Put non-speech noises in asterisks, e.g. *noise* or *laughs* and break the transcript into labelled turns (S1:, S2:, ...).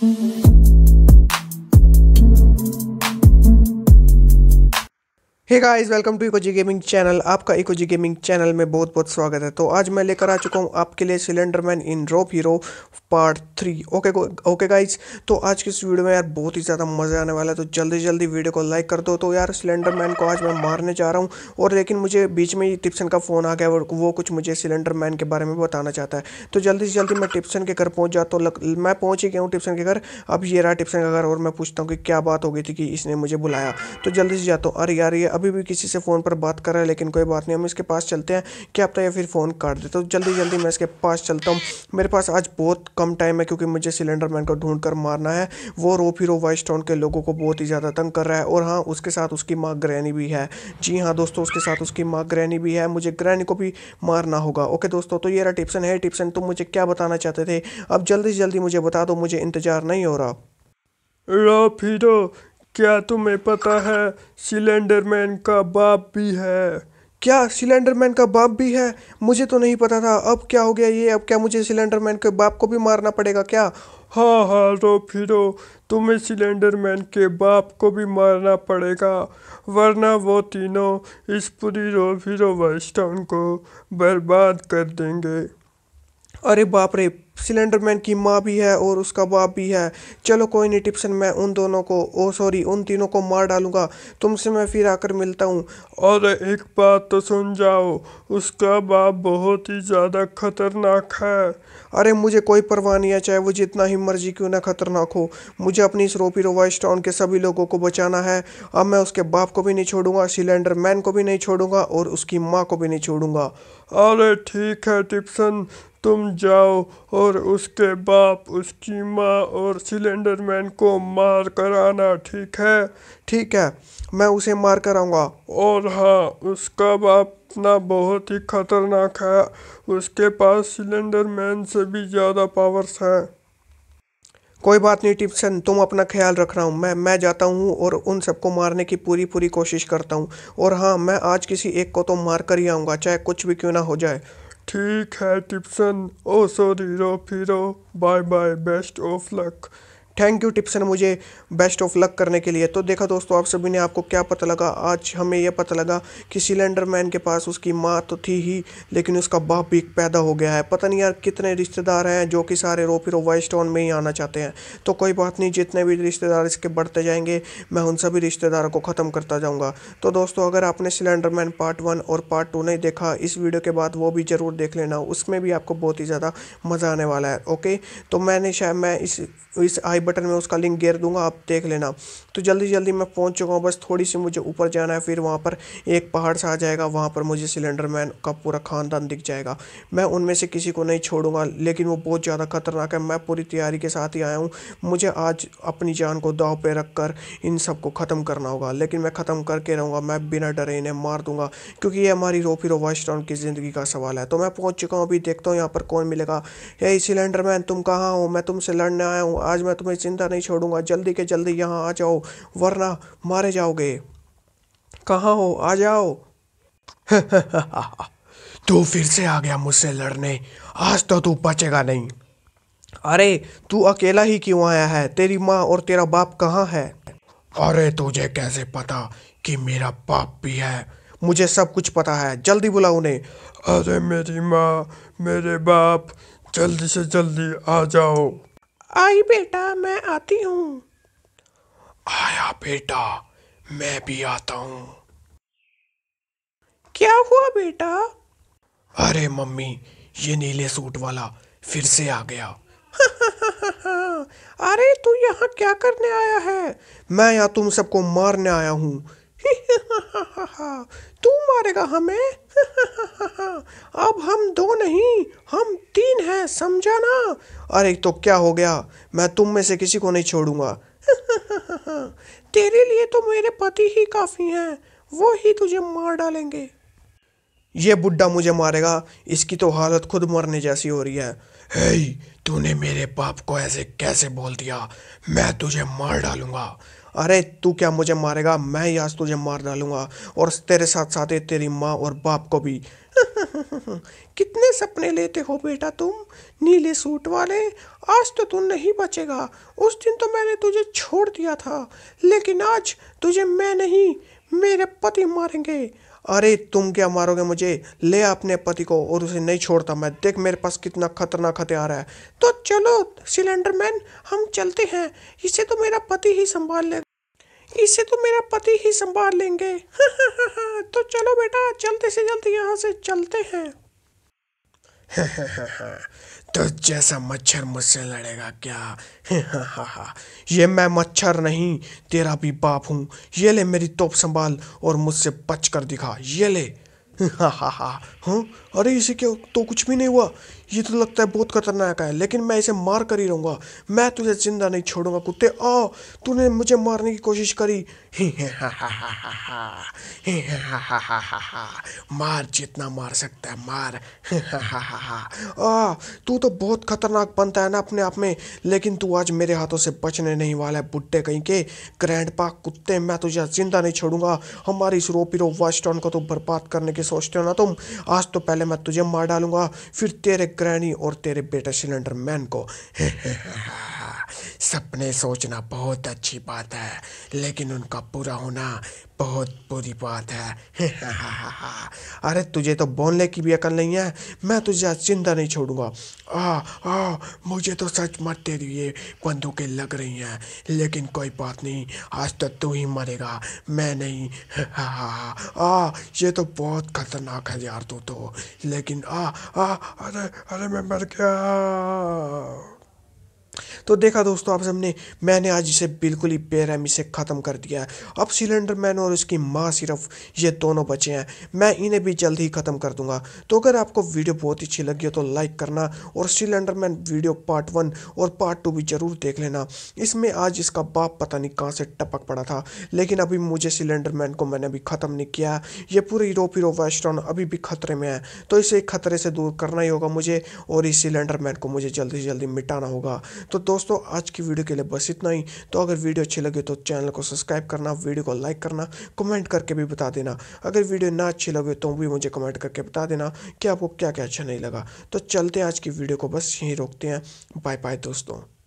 S1: Mm-hmm. Hey guys welcome to इकोजी gaming channel आपका इकोजी गेमिंग चैनल में बहुत बहुत स्वागत है तो आज मैं लेकर आ चुका हूँ आपके लिए cylinder man in rope hero part three okay okay guys तो आज की इस वीडियो में यार बहुत ही ज़्यादा मज़ा आने वाला है तो जल्दी जल्दी वीडियो को लाइक कर दो तो यार सिलेंडर मैन को आज मैं मारने जा रहा हूँ और लेकिन मुझे बीच में ही टिप्सन का फ़ोन आ गया और वो कुछ मुझे सिलेंडर मैन के बारे में बताना चाहता है तो जल्दी से जल्दी मैं टिप्सन के घर पहुँच जाता हूँ मैं पहुँच ही गया हूँ टिप्सन के घर अब ये रहा टिप्सन का घर और मैं पूछता हूँ कि क्या बात हो गई थी कि इसने मुझे बुलाया तो जल्दी से जाता हूँ अरे यार ये अभी भी किसी से फ़ोन पर बात कर रहा है लेकिन कोई बात नहीं हम इसके पास चलते हैं क्या पता तो या फिर फ़ोन काट देते तो जल्दी जल्दी मैं इसके पास चलता हूँ मेरे पास आज बहुत कम टाइम है क्योंकि मुझे सिलेंडर मैन को ढूंढ कर मारना है वो रोफ हीरो वाइस टाउन के लोगों को बहुत ही ज़्यादा तंग कर रहा है और हाँ उसके साथ उसकी माँ ग्रैनी भी है जी हाँ दोस्तों उसके साथ उसकी माँ ग्रैनी भी है मुझे ग्रैनी को भी मारना होगा ओके दोस्तों तो ये रहा टिप्सन है टिप्सन तुम मुझे क्या बताना चाहते थे अब जल्दी से जल्दी मुझे बता दो मुझे इंतज़ार नहीं हो रहा राफिडो क्या तुम्हें पता है सिलेंडर मैन का बाप भी है क्या सिलेंडर मैन का बाप भी है मुझे तो नहीं पता था अब क्या हो गया ये अब क्या मुझे सिलेंडर मैन के बाप को भी मारना पड़ेगा क्या हाँ हाँ रो फिरो तुम्हें सिलेंडर मैन के बाप को भी मारना पड़ेगा वरना वो तीनों इस पूरी रो फिरो वेस्ट को बर्बाद कर देंगे अरे बाप रे सिलेंडर मैन की माँ भी है और उसका बाप भी है चलो कोई नहीं टिप्सन मैं उन दोनों को ओ सॉरी उन तीनों को मार डालूंगा तुमसे मैं फिर आकर मिलता हूँ और एक बात तो सुन जाओ उसका बाप बहुत ही ज़्यादा खतरनाक है अरे मुझे कोई परवाह नहीं है चाहे वो जितना ही मर्जी क्यों ना खतरनाक हो मुझे अपनी इस रोपी रोवाइस टाउन के सभी लोगों को बचाना है अब मैं उसके बाप को भी नहीं छोड़ूंगा सिलेंडर मैन को भी नहीं छोड़ूंगा और उसकी माँ को भी नहीं छोड़ूंगा अरे ठीक है टिप्सन तुम जाओ और और उसके बाप उसकी माँ और सिलेंडर मैन को मार कर आना ठीक है ठीक है मैं उसे मार कर आऊँगा और हाँ उसका बाप ना बहुत ही खतरनाक है उसके पास सिलेंडर मैन से भी ज़्यादा पावर्स हैं कोई बात नहीं टिप्सन तुम अपना ख्याल रख रहा हूँ मैं मैं जाता हूँ और उन सबको मारने की पूरी पूरी कोशिश करता हूँ और हाँ मैं आज किसी एक को तो मार कर ही आऊँगा चाहे कुछ भी क्यों ना हो जाए TK Tipson, also the Rapido, by my best of luck. Thank you टिप्सन मुझे बेस्ट ऑफ लक करने के लिए तो देखा दोस्तों आप सभी ने आपको क्या पता लगा आज हमें यह पता लगा कि सिलेंडर मैन के पास उसकी माँ तो थी ही लेकिन उसका बाप भी पैदा हो गया है पता नहीं यार कितने रिश्तेदार हैं जो कि सारे रो फिर वाइस टाउन में ही आना चाहते हैं तो कोई बात नहीं जितने भी रिश्तेदार इसके बढ़ते जाएंगे मैं उन सभी रिश्तेदारों को ख़त्म करता जाऊँगा तो दोस्तों अगर आपने सिलेंडर मैन पार्ट वन और पार्ट टू नहीं देखा इस वीडियो के बाद वो भी ज़रूर देख लेना उसमें भी आपको बहुत ही ज़्यादा मज़ा आने वाला है ओके तो मैंने शायद मैं इस इस आई बटन में उसका लिंक गेर दूंगा आप देख लेना तो जल्दी जल्दी मैं पहुंच चुका हूँ बस थोड़ी सी मुझे ऊपर जाना है फिर वहाँ पर एक पहाड़ सा आ जाएगा वहाँ पर मुझे सिलेंडर मैन का पूरा खानदान दिख जाएगा मैं उनमें से किसी को नहीं छोड़ूंगा लेकिन वो बहुत ज़्यादा खतरनाक है मैं पूरी तैयारी के साथ ही आया हूँ मुझे आज अपनी जान को दाव पर रख कर इन सबको ख़त्म करना होगा लेकिन मैं ख़त्म करके रहूँगा मैं बिना डरे इन्हें मार दूंगा क्योंकि ये हमारी रोफी रो टाउन की ज़िंदगी का सवाल है तो मैं पहुँच चुका हूँ अभी देखता हूँ यहाँ पर कौन मिलेगा यही सिलेंडर मैन तुम कहाँ हो मैं तुमसे लड़ने आया हूँ आज मैं तुम्हें जिंदा नहीं छोड़ूंगा जल्दी के जल्दी यहाँ आ जाओ वरना मारे जाओगे कहाँ हो आ जाओ *laughs* तू फिर से आ गया मुझसे लड़ने आज तो तू बचेगा नहीं अरे तू अकेला ही क्यों आया है तेरी माँ और तेरा बाप कहाँ है अरे तुझे कैसे पता कि मेरा बाप भी है मुझे सब कुछ पता है जल्दी बुला उन्हें अरे मेरी माँ मेरे बाप जल्दी से जल्दी आ जाओ आई बेटा मैं आती हूँ आया बेटा मैं भी आता हूँ क्या हुआ बेटा अरे मम्मी ये नीले सूट वाला फिर से आ गया *laughs* अरे तू यहाँ क्या करने आया है मैं यहाँ तुम सबको मारने आया हूँ *laughs* तू मारेगा हमें *laughs* अब हम दो नहीं हम तीन हैं समझा ना अरे तो क्या हो गया मैं तुम में से किसी को नहीं छोड़ूंगा *laughs* तेरे लिए तो मेरे पति ही काफ़ी हैं वो ही तुझे मार डालेंगे ये बुड्ढा मुझे मारेगा इसकी तो हालत खुद मरने जैसी हो रही है हे तूने मेरे बाप को ऐसे कैसे बोल दिया मैं तुझे मार डालूंगा अरे तू क्या मुझे मारेगा मैं ही आज तुझे मार डालूंगा और तेरे साथ साथ ही तेरी माँ और बाप को भी *laughs* कितने सपने लेते हो बेटा तुम नीले सूट वाले आज तो तू नहीं बचेगा उस दिन तो मैंने तुझे छोड़ दिया था लेकिन आज तुझे मैं नहीं मेरे पति मारेंगे अरे तुम क्या मारोगे मुझे ले अपने पति को और उसे नहीं छोड़ता मैं देख मेरे पास कितना खतरनाक हथियार है तो चलो सिलेंडर मैन हम चलते हैं इसे तो मेरा पति ही संभाल ले इसे तो मेरा पति ही संभाल लेंगे *laughs* तो चलो बेटा जल्दी से जल्दी यहाँ से चलते हैं *laughs* तो जैसा मच्छर मुझसे लड़ेगा क्या *laughs* ये मैं मच्छर नहीं तेरा भी बाप हूँ ये ले मेरी तोप संभाल और मुझसे बच कर दिखा ये ले हा हा हा हाँ अरे इसे क्या तो कुछ भी नहीं हुआ ये तो लगता है बहुत खतरनाक है लेकिन मैं इसे मार कर ही रहूँगा मैं तुझे जिंदा नहीं छोड़ूंगा कुत्ते आ तूने मुझे मारने की कोशिश करी मार जितना मार सकता है मार आ तू तो बहुत खतरनाक बनता है ना अपने आप में लेकिन तू आज मेरे हाथों से बचने नहीं वाला है बुढ़े कहीं के ग्रैंड पा कुत्ते मैं तुझे जिंदा नहीं छोड़ूंगा हमारी इस रोपी रो वास्टॉन को तो बर्बाद करने की सोचते हो ना तुम आज तो पहले मैं तुझे मार डालूंगा फिर तेरे क्रैनी और तेरे बेटे सिलेंडर मैन को *laughs* सपने सोचना बहुत अच्छी बात है लेकिन उनका पूरा होना बहुत बुरी बात है *laughs* अरे तुझे तो बोलने की भी अकल नहीं है मैं तुझे आज जिंदा नहीं छोड़ूंगा आ आ मुझे तो सच मत तेरी ये बंदूकें लग रही हैं लेकिन कोई बात नहीं आज तो तू ही मरेगा मैं नहीं *laughs* आ ये तो बहुत खतरनाक है यार तू तो लेकिन आ आ अरे अरे मैं मर गया तो देखा दोस्तों आप सबने मैंने आज इसे बिल्कुल ही बेरहमी से ख़त्म कर दिया है अब सिलेंडर मैन और इसकी माँ सिर्फ ये दोनों बचे हैं मैं इन्हें भी जल्द ही ख़त्म कर दूंगा तो अगर आपको वीडियो बहुत ही अच्छी लगी हो तो लाइक करना और cylinder man video part one और पार्ट टू भी ज़रूर देख लेना इसमें आज इसका बाप पता नहीं कहाँ से टपक पड़ा था लेकिन अभी मुझे सिलेंडर मैन को मैंने अभी ख़त्म नहीं किया ये पूरे यूरोप यूरोप वेस्टर्न अभी भी खतरे में है तो इसे खतरे से दूर करना ही होगा मुझे और इस सिलेंडर मैन को मुझे जल्दी से जल्दी मिटाना होगा तो दोस्तों आज की वीडियो के लिए बस इतना ही तो अगर वीडियो अच्छी लगे तो चैनल को सब्सक्राइब करना वीडियो को लाइक करना कमेंट करके भी बता देना अगर वीडियो ना अच्छी लगे तो भी मुझे कमेंट करके बता देना कि आपको क्या क्या अच्छा नहीं लगा तो चलते आज की वीडियो को बस यहीं रोकते हैं बाय बाय दोस्तों